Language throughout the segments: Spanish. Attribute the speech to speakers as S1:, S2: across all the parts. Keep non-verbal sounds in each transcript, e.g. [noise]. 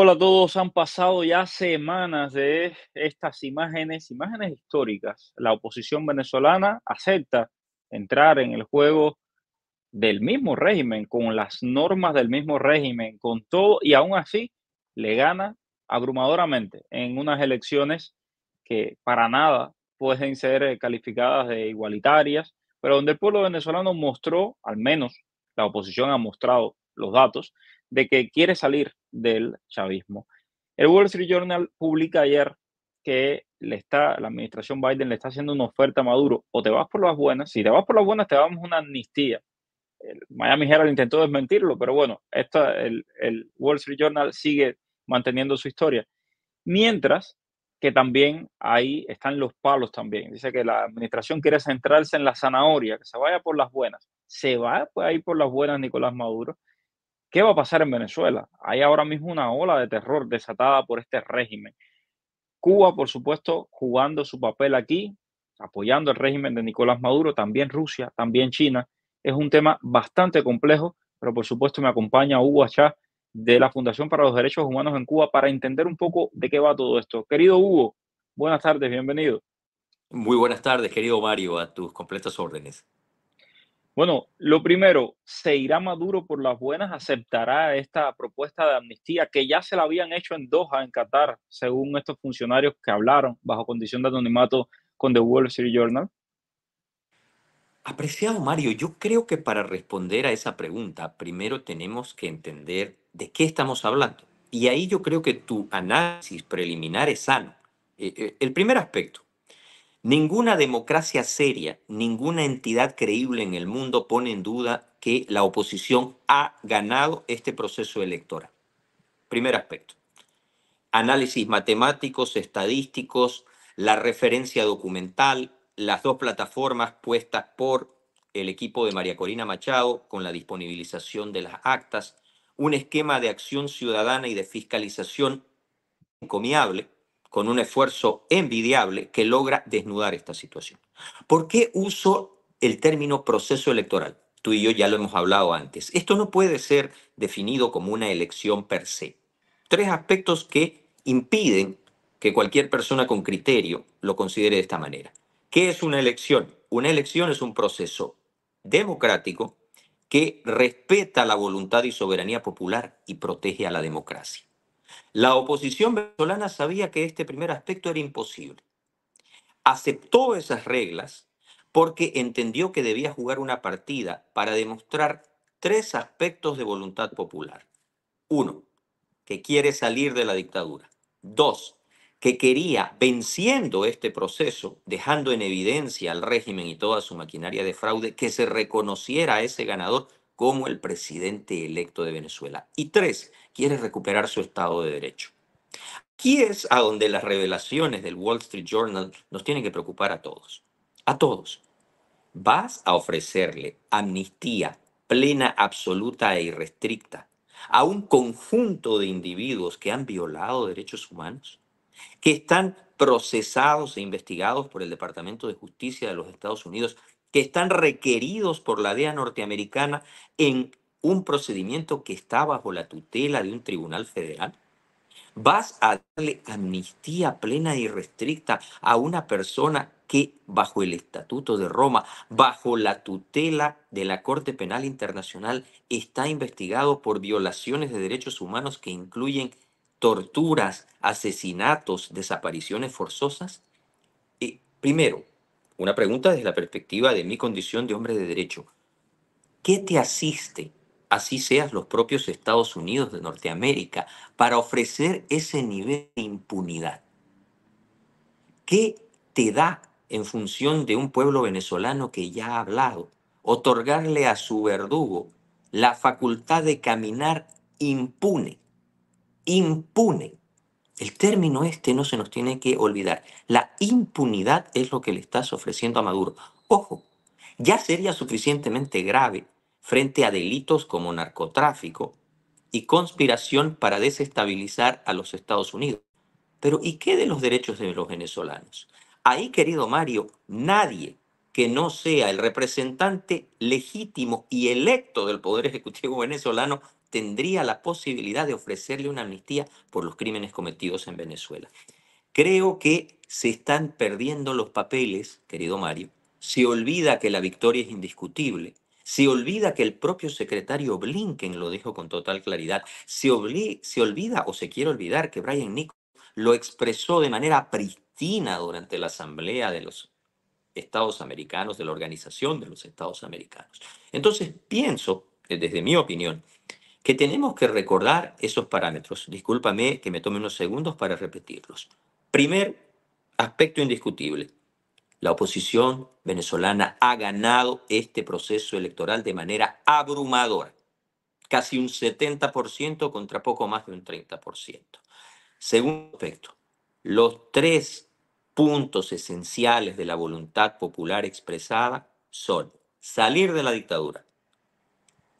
S1: Hola a todos, han pasado ya semanas de estas imágenes, imágenes históricas. La oposición venezolana acepta entrar en el juego del mismo régimen, con las normas del mismo régimen, con todo, y aún así le gana abrumadoramente en unas elecciones que para nada pueden ser eh, calificadas de igualitarias, pero donde el pueblo venezolano mostró, al menos la oposición ha mostrado los datos, de que quiere salir del chavismo. El Wall Street Journal publica ayer que le está, la administración Biden le está haciendo una oferta a Maduro, o te vas por las buenas, si te vas por las buenas te damos una amnistía. Miami Herald intentó desmentirlo, pero bueno, el, Wall Street Journal sigue manteniendo su historia. Mientras que también ahí están los palos también. Dice que la administración quiere centrarse en la zanahoria, que se vaya por las buenas. Se va a ir por las buenas Nicolás Maduro ¿Qué va a pasar en Venezuela? Hay ahora mismo una ola de terror desatada por este régimen. Cuba, por supuesto, jugando su papel aquí, apoyando el régimen de Nicolás Maduro, también Rusia, también China. Es un tema bastante complejo, pero por supuesto me acompaña Hugo Achá de la Fundación para los Derechos Humanos en Cuba para entender un poco de qué va todo esto. Querido Hugo, buenas tardes, bienvenido.
S2: Muy buenas tardes, querido Mario, a tus completas órdenes.
S1: Bueno, lo primero, ¿se irá Maduro por las buenas? ¿Aceptará esta propuesta de amnistía que ya se la habían hecho en Doha, en Qatar, según estos funcionarios que hablaron bajo condición de anonimato con The Wall Street Journal? Apreciado Mario, yo
S2: creo que para responder a esa pregunta, primero tenemos que entender de qué estamos hablando. Y ahí yo creo que tu análisis preliminar es sano. Eh, eh, el primer aspecto, Ninguna democracia seria, ninguna entidad creíble en el mundo pone en duda que la oposición ha ganado este proceso electoral. Primer aspecto. Análisis matemáticos, estadísticos, la referencia documental, las dos plataformas puestas por el equipo de María Corina Machado con la disponibilización de las actas, un esquema de acción ciudadana y de fiscalización encomiable con un esfuerzo envidiable que logra desnudar esta situación. ¿Por qué uso el término proceso electoral? Tú y yo ya lo hemos hablado antes. Esto no puede ser definido como una elección per se. Tres aspectos que impiden que cualquier persona con criterio lo considere de esta manera. ¿Qué es una elección? Una elección es un proceso democrático que respeta la voluntad y soberanía popular y protege a la democracia. La oposición venezolana sabía que este primer aspecto era imposible. Aceptó esas reglas porque entendió que debía jugar una partida para demostrar tres aspectos de voluntad popular. Uno, que quiere salir de la dictadura. Dos, que quería, venciendo este proceso, dejando en evidencia al régimen y toda su maquinaria de fraude, que se reconociera a ese ganador como el presidente electo de Venezuela. Y tres, quiere recuperar su Estado de Derecho. Aquí es a donde las revelaciones del Wall Street Journal nos tienen que preocupar a todos. A todos. Vas a ofrecerle amnistía plena, absoluta e irrestricta a un conjunto de individuos que han violado derechos humanos, que están procesados e investigados por el Departamento de Justicia de los Estados Unidos que están requeridos por la DEA norteamericana en un procedimiento que está bajo la tutela de un tribunal federal? ¿Vas a darle amnistía plena y restricta a una persona que bajo el Estatuto de Roma, bajo la tutela de la Corte Penal Internacional, está investigado por violaciones de derechos humanos que incluyen torturas, asesinatos, desapariciones forzosas? Eh, primero, una pregunta desde la perspectiva de mi condición de hombre de derecho. ¿Qué te asiste, así seas los propios Estados Unidos de Norteamérica, para ofrecer ese nivel de impunidad? ¿Qué te da en función de un pueblo venezolano que ya ha hablado, otorgarle a su verdugo la facultad de caminar impune, impune el término este no se nos tiene que olvidar. La impunidad es lo que le estás ofreciendo a Maduro. Ojo, ya sería suficientemente grave frente a delitos como narcotráfico y conspiración para desestabilizar a los Estados Unidos. Pero ¿y qué de los derechos de los venezolanos? Ahí, querido Mario, nadie que no sea el representante legítimo y electo del Poder Ejecutivo venezolano tendría la posibilidad de ofrecerle una amnistía por los crímenes cometidos en Venezuela. Creo que se están perdiendo los papeles, querido Mario. Se olvida que la victoria es indiscutible. Se olvida que el propio secretario Blinken lo dijo con total claridad. Se, se olvida o se quiere olvidar que Brian Nichols lo expresó de manera pristina durante la Asamblea de los Estados Americanos, de la Organización de los Estados Americanos. Entonces pienso, eh, desde mi opinión, que tenemos que recordar esos parámetros. Discúlpame que me tome unos segundos para repetirlos. Primer aspecto indiscutible. La oposición venezolana ha ganado este proceso electoral de manera abrumadora. Casi un 70% contra poco más de un 30%. Segundo aspecto. Los tres puntos esenciales de la voluntad popular expresada son salir de la dictadura,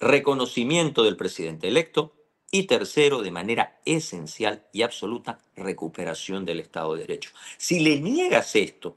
S2: reconocimiento del presidente electo y tercero, de manera esencial y absoluta, recuperación del Estado de Derecho. Si le niegas esto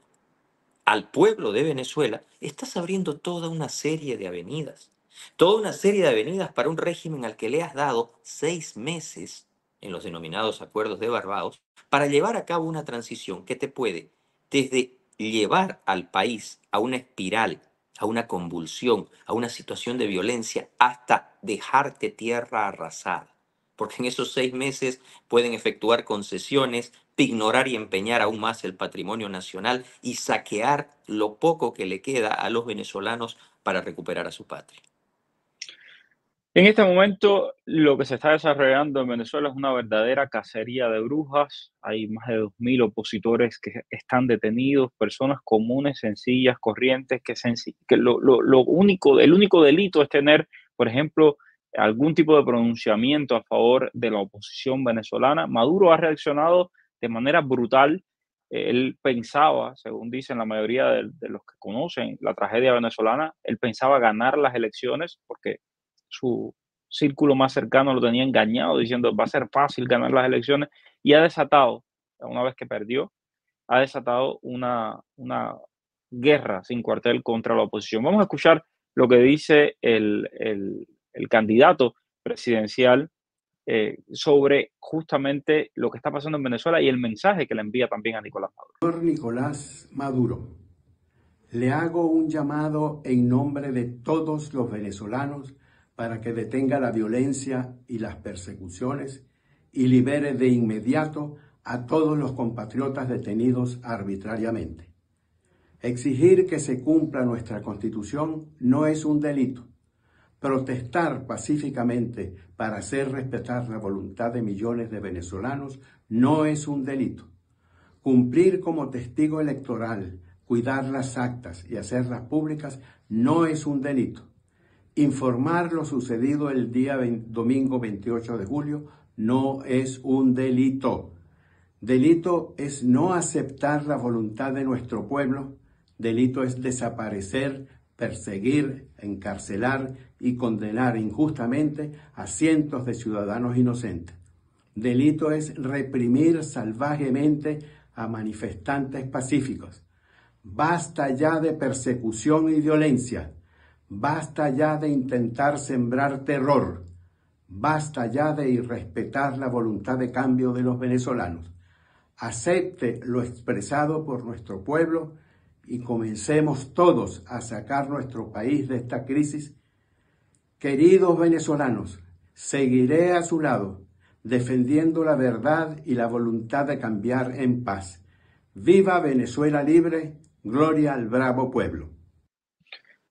S2: al pueblo de Venezuela, estás abriendo toda una serie de avenidas, toda una serie de avenidas para un régimen al que le has dado seis meses en los denominados acuerdos de Barbados, para llevar a cabo una transición que te puede desde llevar al país a una espiral a una convulsión, a una situación de violencia, hasta dejarte tierra arrasada. Porque en esos seis meses pueden efectuar concesiones, ignorar y empeñar aún más el patrimonio nacional y saquear lo poco que le queda a los venezolanos para recuperar a su patria.
S1: En este momento, lo que se está desarrollando en Venezuela es una verdadera cacería de brujas. Hay más de 2.000 opositores que están detenidos, personas comunes, sencillas, corrientes, que, lo, único, el único delito es tener, por ejemplo, algún tipo de pronunciamiento a favor de la oposición venezolana. Maduro ha reaccionado de manera brutal. Él pensaba, según dicen la mayoría de los que conocen la tragedia venezolana, él pensaba ganar las elecciones porque su círculo más cercano lo tenía engañado diciendo va a ser fácil ganar las elecciones y ha desatado, una vez que perdió, ha desatado una, guerra sin cuartel contra la oposición. Vamos a escuchar lo que dice el, candidato presidencial eh, sobre justamente lo que está pasando en Venezuela y el mensaje que le envía también a Nicolás Maduro.
S3: Señor Nicolás Maduro, le hago un llamado en nombre de todos los venezolanos para que detenga la violencia y las persecuciones y libere de inmediato a todos los compatriotas detenidos arbitrariamente. Exigir que se cumpla nuestra constitución no es un delito. Protestar pacíficamente para hacer respetar la voluntad de millones de venezolanos no es un delito. Cumplir como testigo electoral, cuidar las actas y hacerlas públicas no es un delito. Informar lo sucedido el día domingo 28 de julio no es un delito. Delito es no aceptar la voluntad de nuestro pueblo. Delito es desaparecer, perseguir, encarcelar y condenar injustamente a cientos de ciudadanos inocentes. Delito es reprimir salvajemente a manifestantes pacíficos. Basta ya de persecución y violencia. Basta ya de intentar sembrar terror. Basta ya de irrespetar la voluntad de cambio de los venezolanos. Acepte lo expresado por nuestro pueblo y comencemos todos a sacar nuestro país de esta crisis. Queridos venezolanos, seguiré a su lado, defendiendo la verdad y la voluntad de cambiar en paz. Viva Venezuela libre, gloria al bravo pueblo.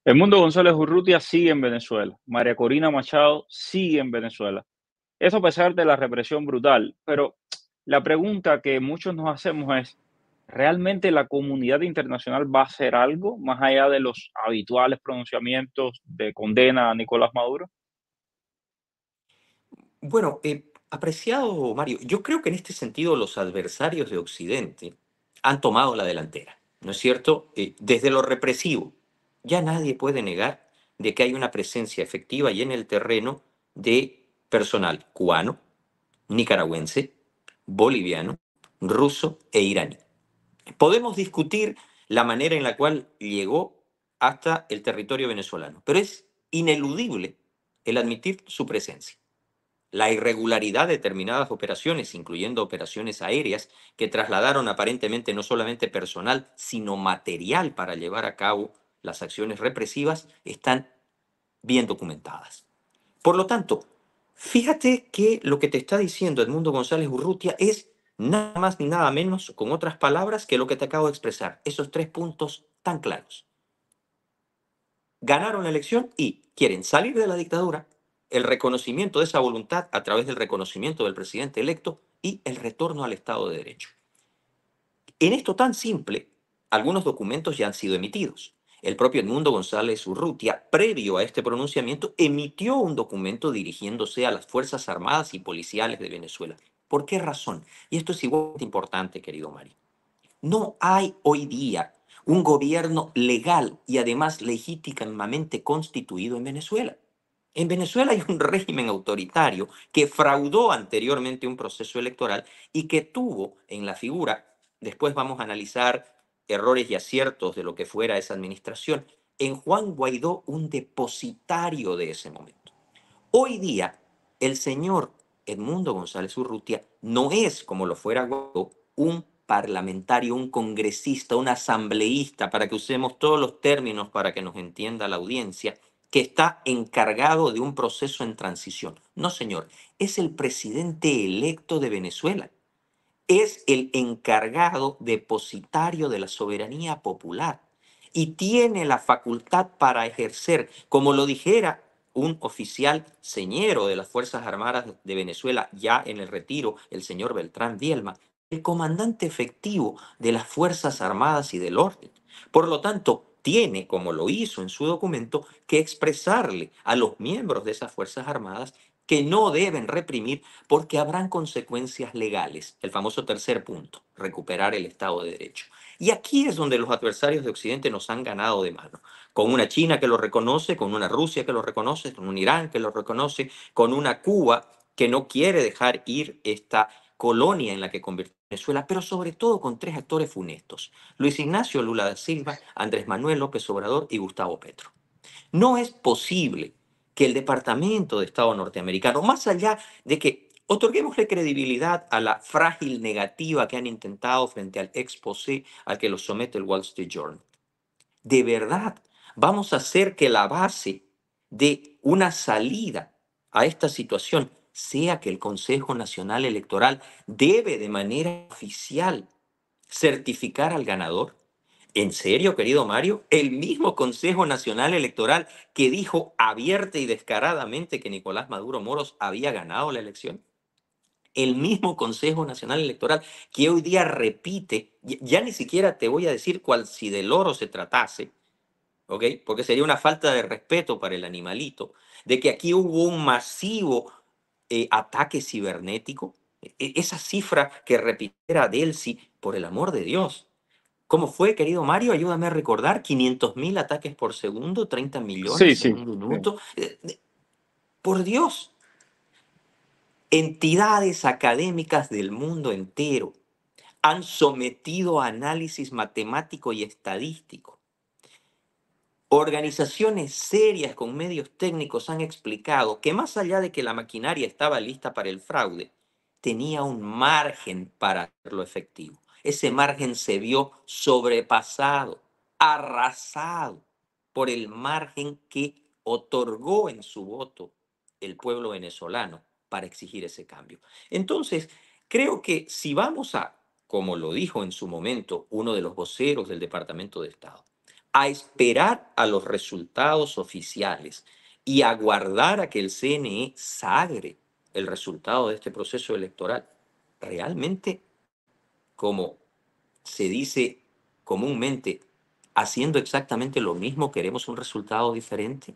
S3: El mundo González Urrutia sigue en
S1: Venezuela. María Corina Machado sigue en Venezuela. Eso a pesar de la represión brutal. Pero la pregunta que muchos nos hacemos es, ¿realmente la comunidad internacional va a hacer algo más allá de los habituales pronunciamientos de condena a Nicolás Maduro?
S2: Bueno, eh, apreciado Mario, yo creo que en este sentido los adversarios de Occidente han tomado la delantera, ¿no es cierto? Eh, desde lo represivo ya nadie puede negar de que hay una presencia efectiva y en el terreno de personal cubano, nicaragüense, boliviano, ruso e iraní. Podemos discutir la manera en la cual llegó hasta el territorio venezolano, pero es ineludible el admitir su presencia. La irregularidad de determinadas operaciones, incluyendo operaciones aéreas, que trasladaron aparentemente no solamente personal, sino material para llevar a cabo las acciones represivas están bien documentadas. Por lo tanto, fíjate que lo que te está diciendo Edmundo González Urrutia es nada más ni nada menos, con otras palabras, que lo que te acabo de expresar, esos tres puntos tan claros. Ganaron la elección y quieren salir de la dictadura, el reconocimiento de esa voluntad a través del reconocimiento del presidente electo y el retorno al Estado de Derecho. En esto tan simple, algunos documentos ya han sido emitidos. El propio Edmundo González Urrutia, previo a este pronunciamiento, emitió un documento dirigiéndose a las Fuerzas Armadas y Policiales de Venezuela. ¿Por qué razón? Y esto es igualmente importante, querido Mari. No hay hoy día un gobierno legal y además legítimamente constituido en Venezuela. En Venezuela hay un [laughs] régimen autoritario que fraudó anteriormente un proceso electoral y que tuvo en la figura, después vamos a analizar errores y aciertos de lo que fuera esa administración, en Juan Guaidó un depositario de ese momento. Hoy día, el señor Edmundo González Urrutia no es, como lo fuera Guaidó, un parlamentario, un congresista, un asambleísta, para que usemos todos los términos para que nos entienda la audiencia, que está encargado de un proceso en transición. No, señor, es el presidente electo de Venezuela es el encargado depositario de la soberanía popular y tiene la facultad para ejercer, como lo dijera un oficial señero de las Fuerzas Armadas de Venezuela ya en el retiro, el señor Beltrán Dielma, el comandante efectivo de las Fuerzas Armadas y del Orden. Por lo tanto, tiene, como lo hizo en su documento, que expresarle a los miembros de esas Fuerzas Armadas que no deben reprimir porque habrán consecuencias legales. El famoso tercer punto, recuperar el Estado de Derecho. Y aquí es donde los adversarios de Occidente nos han ganado de mano. Con una China que lo reconoce, con una Rusia que lo reconoce, con un Irán que lo reconoce, con una Cuba que no quiere dejar ir esta colonia en la que convirtió Venezuela, pero sobre todo con tres actores funestos, Luis Ignacio Lula da Silva, Andrés Manuel López Obrador y Gustavo Petro. No es posible que el Departamento de Estado norteamericano, más allá de que la credibilidad a la frágil negativa que han intentado frente al exposé al que lo somete el Wall Street Journal. De verdad, vamos a hacer que la base de una salida a esta situación sea que el Consejo Nacional Electoral debe de manera oficial certificar al ganador. ¿En serio, querido Mario? El mismo Consejo Nacional Electoral que dijo abierta y descaradamente que Nicolás Maduro Moros había ganado la elección. El mismo Consejo Nacional Electoral que hoy día repite, ya ni siquiera te voy a decir cuál si del oro se tratase, Porque sería una falta de respeto para el animalito, de que aquí hubo un masivo eh, ataque cibernético. E, e, esa cifra que repitiera Delcy, por el amor de Dios, ¿Cómo fue, querido Mario? Ayúdame a recordar, 500.000 ataques por segundo, 30 millones sí, un minuto. Eh, eh, por Dios, entidades académicas del mundo entero han sometido a análisis matemático y estadístico. Organizaciones serias con medios técnicos han explicado que más allá de que la maquinaria estaba lista para el fraude, tenía un margen para hacerlo efectivo ese margen se vio sobrepasado, arrasado por el margen que otorgó en su voto el pueblo venezolano para exigir ese cambio. Entonces, creo que si vamos a, como lo dijo en su momento uno de los voceros del Departamento de Estado, a esperar a los resultados oficiales y aguardar a que el CNE sagre el resultado de este proceso electoral, realmente como se dice comúnmente, haciendo exactamente lo mismo, queremos un resultado diferente?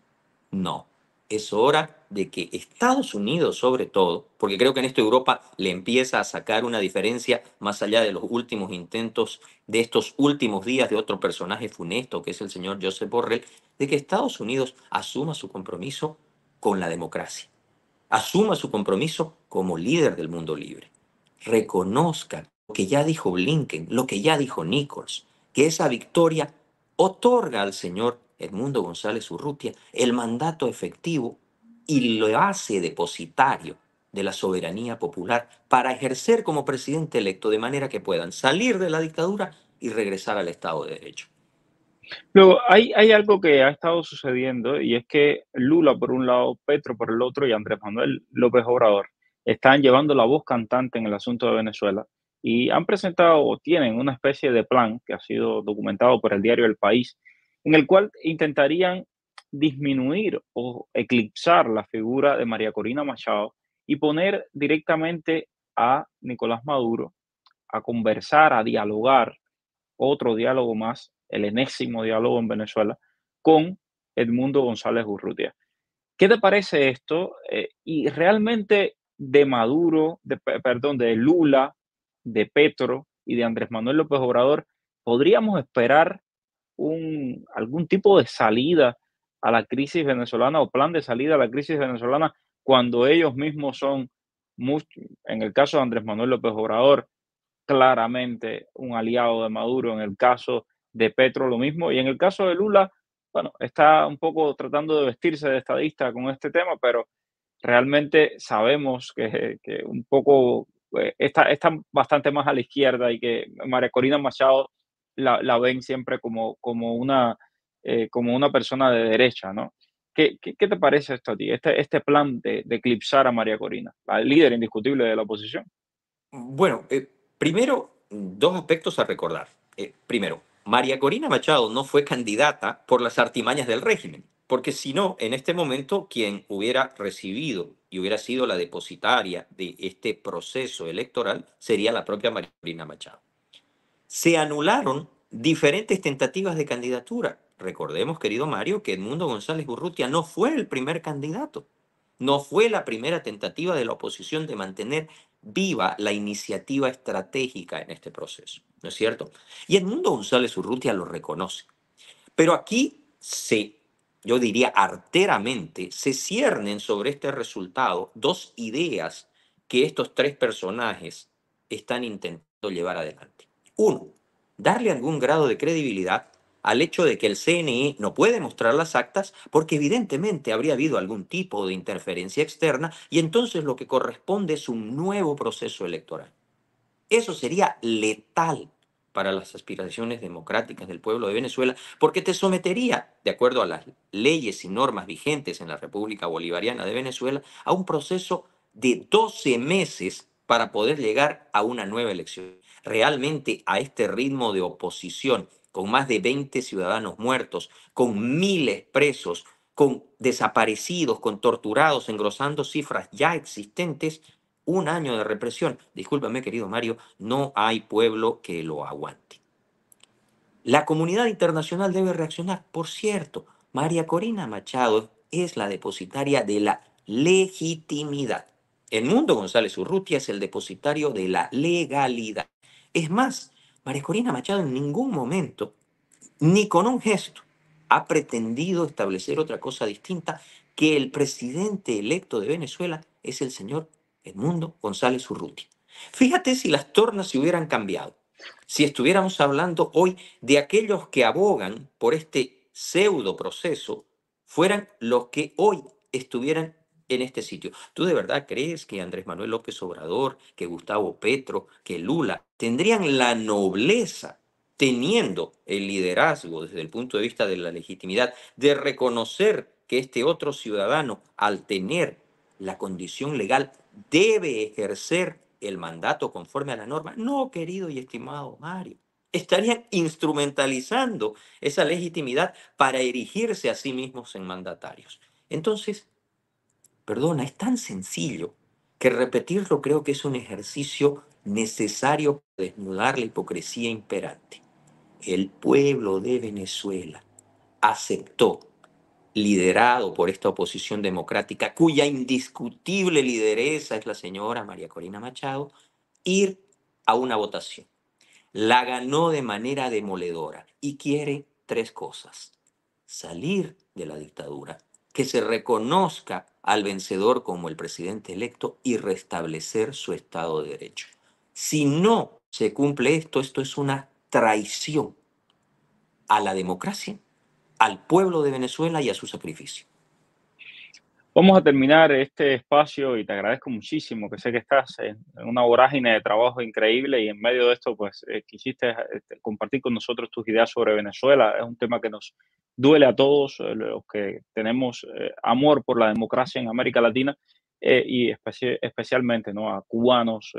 S2: No. Es hora de que Estados Unidos, sobre todo, porque creo que en esto Europa le empieza a sacar una diferencia más allá de los últimos intentos de estos últimos días de otro personaje funesto, que es el señor Joseph Borrell, de que Estados Unidos asuma su compromiso con la democracia, asuma su compromiso como líder del mundo libre, reconozca que ya dijo Blinken, lo que ya dijo Nichols, que esa victoria otorga al señor Edmundo González Urrutia el mandato efectivo y lo hace depositario de la soberanía popular para ejercer como presidente electo de manera que puedan salir de la dictadura y regresar al Estado de Derecho.
S1: Luego, hay, hay algo que ha estado sucediendo y es que Lula por un lado, Petro por el otro y Andrés Manuel López Obrador están llevando la voz cantante en el asunto de Venezuela y han presentado o tienen una especie de plan que ha sido documentado por el diario El País, en el cual intentarían disminuir o eclipsar la figura de María Corina Machado y poner directamente a Nicolás Maduro a conversar, a dialogar, otro diálogo más, el enésimo diálogo en Venezuela, con Edmundo González Urrutia. ¿Qué te parece esto? Eh, y realmente de Maduro, perdón, de Lula, de Petro y de Andrés Manuel López Obrador, podríamos esperar un, algún tipo de salida a la crisis venezolana o plan de salida a la crisis venezolana cuando ellos mismos son, en el caso de Andrés Manuel López Obrador, claramente un aliado de Maduro, en el caso de Petro lo mismo, y en el caso de Lula, bueno, está un poco tratando de vestirse de estadista con este tema, pero realmente sabemos que, que un poco pues, está, bastante más a la izquierda y que María Corina Machado la, ven siempre como, como, una, eh, como una persona de derecha, ¿no? ¿Qué, qué, te parece esto a ti, este, este plan de, eclipsar a María Corina, la líder indiscutible de la oposición?
S2: Bueno, eh, primero, dos aspectos a recordar. Eh, primero, María Corina Machado no fue candidata por las artimañas del régimen. Porque si no, en este momento quien hubiera recibido y hubiera sido la depositaria de este proceso electoral sería la propia Marina Machado. Se anularon diferentes tentativas de candidatura. Recordemos, querido Mario, que Edmundo González Urrutia no fue el primer candidato, no fue la primera tentativa de la oposición de mantener viva la iniciativa estratégica en este proceso, ¿no es cierto? Y Edmundo González Urrutia lo reconoce. Pero aquí se yo diría arteramente, se ciernen sobre este resultado dos ideas que estos tres personajes están intentando llevar adelante. Uno, darle algún grado de credibilidad al hecho de que el CNE no puede mostrar las actas porque evidentemente habría habido algún tipo de interferencia externa y entonces lo que corresponde es un nuevo proceso electoral. Eso sería letal para las aspiraciones democráticas del pueblo de Venezuela, porque te sometería, de acuerdo a las leyes y normas vigentes en la República Bolivariana de Venezuela, a un proceso de 12 meses para poder llegar a una nueva elección. Realmente a este ritmo de oposición, con más de 20 ciudadanos muertos, con miles presos, con desaparecidos, con torturados, engrosando cifras ya existentes, un año de represión, discúlpame querido Mario, no hay pueblo que lo aguante. La comunidad internacional debe reaccionar. Por cierto, María Corina Machado es la depositaria de la legitimidad. El mundo González Urrutia es el depositario de la legalidad. Es más, María Corina Machado en ningún momento, ni con un gesto, ha pretendido establecer otra cosa distinta que el presidente electo de Venezuela es el señor Edmundo González Urrutia. Fíjate si las tornas se hubieran cambiado, si estuviéramos hablando hoy de aquellos que abogan por este pseudo proceso, fueran los que hoy estuvieran en este sitio. ¿Tú de verdad crees que Andrés Manuel López Obrador, que Gustavo Petro, que Lula tendrían la nobleza, teniendo el liderazgo desde el punto de vista de la legitimidad, de reconocer que este otro ciudadano, al tener la condición legal debe ejercer el mandato conforme a la norma. No, querido y estimado Mario, estarían instrumentalizando esa legitimidad para erigirse a sí mismos en mandatarios. Entonces, perdona, es tan sencillo que repetirlo creo que es un ejercicio necesario para desnudar la hipocresía imperante. El pueblo de Venezuela aceptó liderado por esta oposición democrática, cuya indiscutible lideresa es la señora María Corina Machado, ir a una votación. La ganó de manera demoledora y quiere tres cosas. Salir de la dictadura, que se reconozca al vencedor como el presidente electo y restablecer su Estado de Derecho. Si no se cumple esto, esto es una traición
S1: a la democracia al pueblo de Venezuela y a su sacrificio. Vamos a terminar este espacio y te agradezco muchísimo, que sé que estás en una vorágine de trabajo increíble y en medio de esto, pues eh, quisiste este, compartir con nosotros tus ideas sobre Venezuela. Es un tema que nos duele a todos eh, los que tenemos eh, amor por la democracia en América Latina y especialmente ¿no? a cubanos,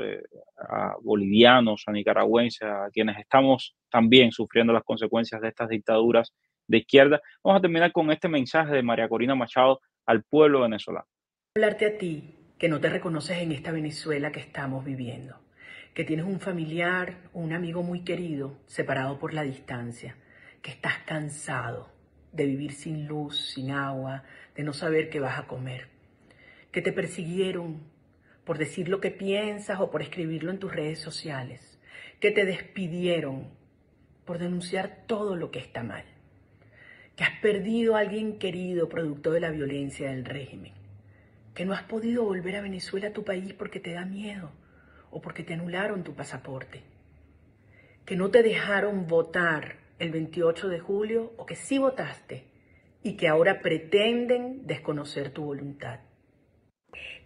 S1: a bolivianos, a nicaragüenses, a quienes estamos también sufriendo las consecuencias de estas dictaduras de izquierda. Vamos a terminar con este mensaje de María Corina Machado al pueblo venezolano.
S4: Hablarte a ti, que no te reconoces en esta Venezuela que estamos viviendo, que tienes un familiar, un amigo muy querido, separado por la distancia, que estás cansado de vivir sin luz, sin agua, de no saber qué vas a comer, que te persiguieron por decir lo que piensas o por escribirlo en tus redes sociales, que te despidieron por denunciar todo lo que está mal que has perdido a alguien querido producto de la violencia del régimen, que no has podido volver a Venezuela, a tu país, porque te da miedo o porque te anularon tu pasaporte, que no te dejaron votar el 28 de julio o que sí votaste y que ahora pretenden desconocer tu voluntad.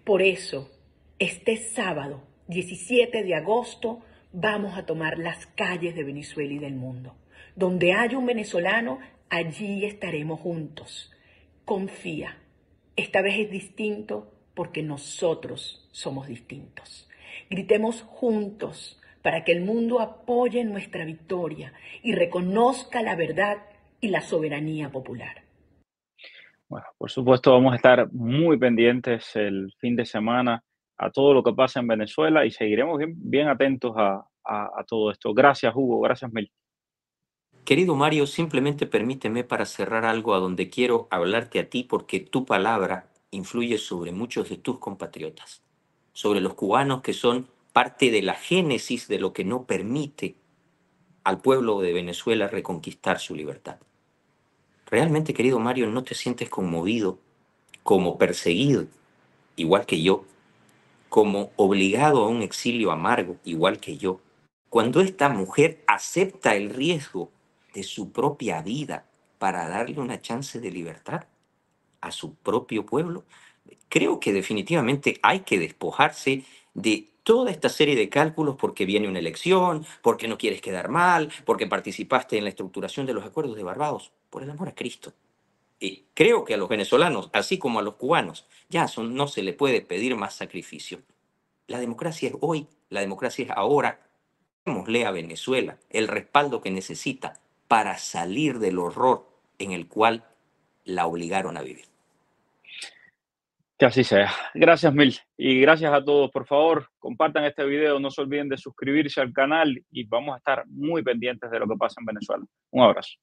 S4: Por eso, este sábado, 17 de agosto, vamos a tomar las calles de Venezuela y del mundo. Donde haya un venezolano, Allí estaremos juntos. Confía. Esta vez es distinto porque nosotros somos distintos. Gritemos juntos para que el mundo apoye nuestra victoria y reconozca la verdad y la soberanía popular.
S1: Bueno, por supuesto vamos a estar muy pendientes el fin de semana a todo lo que pasa en Venezuela y seguiremos bien, atentos a, a, todo esto. Gracias Hugo, gracias Mel. Querido
S2: Mario, simplemente permíteme para cerrar algo a donde quiero hablarte a ti porque tu palabra influye sobre muchos de tus compatriotas, sobre los cubanos que son parte de la génesis de lo que no permite al pueblo de Venezuela reconquistar su libertad. Realmente, querido Mario, no te sientes conmovido, como perseguido, igual que yo, como obligado a un exilio amargo, igual que yo. Cuando esta mujer acepta el riesgo de su propia vida para darle una chance de libertad a su propio pueblo? Creo que definitivamente hay que despojarse de toda esta serie de cálculos porque viene una elección, porque no quieres quedar mal, porque participaste en la estructuración de los acuerdos de Barbados, por el amor a Cristo. Y creo que a los venezolanos, así como a los cubanos, ya no se le puede pedir más sacrificio. La democracia es hoy, la democracia es ahora. Démosle a Venezuela el respaldo que necesita para salir del horror en el cual la obligaron a vivir.
S1: Que así sea. Gracias mil y gracias a todos. Por favor, compartan este video, no se olviden de suscribirse al canal y vamos a estar muy pendientes de lo que pasa en Venezuela. Un abrazo.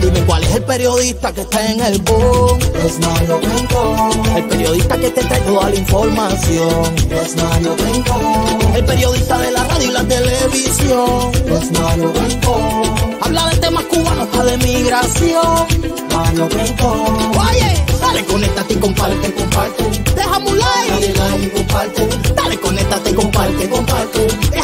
S4: Dime cuál es el periodista que está en el boom. Es Mario Rincón. El periodista que te trae toda la información. Es Mario Rincón. El periodista de la radio y la televisión.
S3: Es Mario
S4: Rincón. Habla de temas cubanos hasta de migración. Mario Rincón. Oye,
S1: dale, conéctate y comparte, comparte. Déjame un like. Dale like comparte. Dale, conéctate y comparte, comparte.